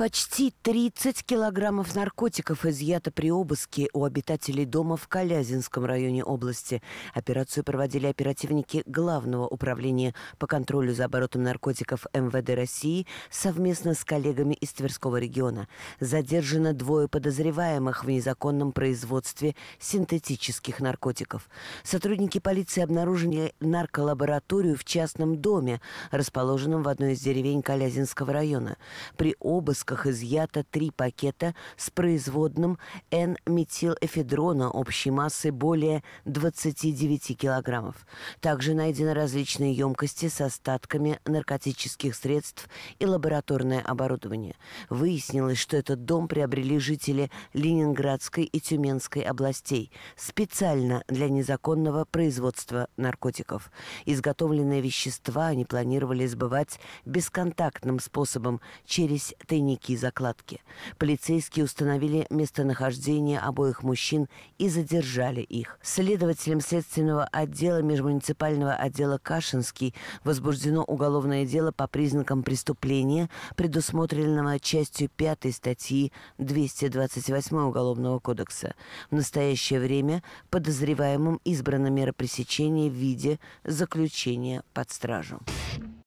Почти 30 килограммов наркотиков изъято при обыске у обитателей дома в Калязинском районе области. Операцию проводили оперативники Главного управления по контролю за оборотом наркотиков МВД России совместно с коллегами из Тверского региона. Задержано двое подозреваемых в незаконном производстве синтетических наркотиков. Сотрудники полиции обнаружили нарколабораторию в частном доме, расположенном в одной из деревень Калязинского района. При обыске обысках изъято три пакета с производным N-метилэфедрона общей массы более 29 килограммов. Также найдены различные емкости с остатками наркотических средств и лабораторное оборудование. Выяснилось, что этот дом приобрели жители Ленинградской и Тюменской областей специально для незаконного производства наркотиков. Изготовленные вещества они планировали сбывать бесконтактным способом через тайники тайники закладки. Полицейские установили местонахождение обоих мужчин и задержали их. Следователем следственного отдела межмуниципального отдела Кашинский возбуждено уголовное дело по признакам преступления, предусмотренного частью 5 статьи 228 Уголовного кодекса. В настоящее время подозреваемым избрана мера пресечения в виде заключения под стражу.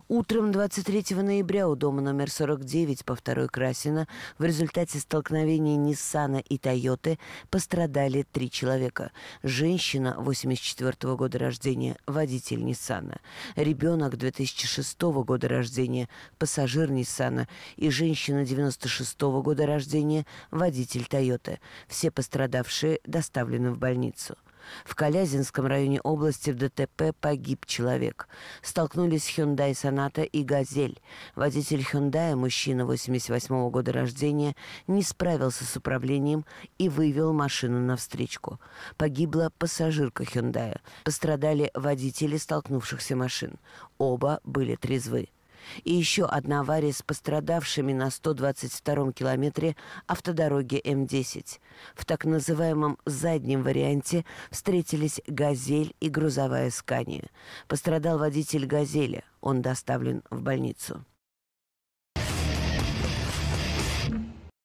Утром 23 ноября у дома номер 49 по второй Красина в результате столкновения Ниссана и Тойоты пострадали три человека. Женщина 84 -го года рождения, водитель Ниссана, ребенок 2006 -го года рождения, пассажир Ниссана и женщина 96 -го года рождения, водитель Тойоты. Все пострадавшие доставлены в больницу. В Калязинском районе области в ДТП погиб человек. Столкнулись Hyundai Соната и «Газель». Водитель Hyundai, мужчина 88 года рождения, не справился с управлением и вывел машину на встречку. Погибла пассажирка Hyundai. Пострадали водители столкнувшихся машин. Оба были трезвы и еще одна авария с пострадавшими на 122-м километре автодороги М-10. В так называемом «заднем варианте» встретились «Газель» и грузовая «Скания». Пострадал водитель «Газели». Он доставлен в больницу.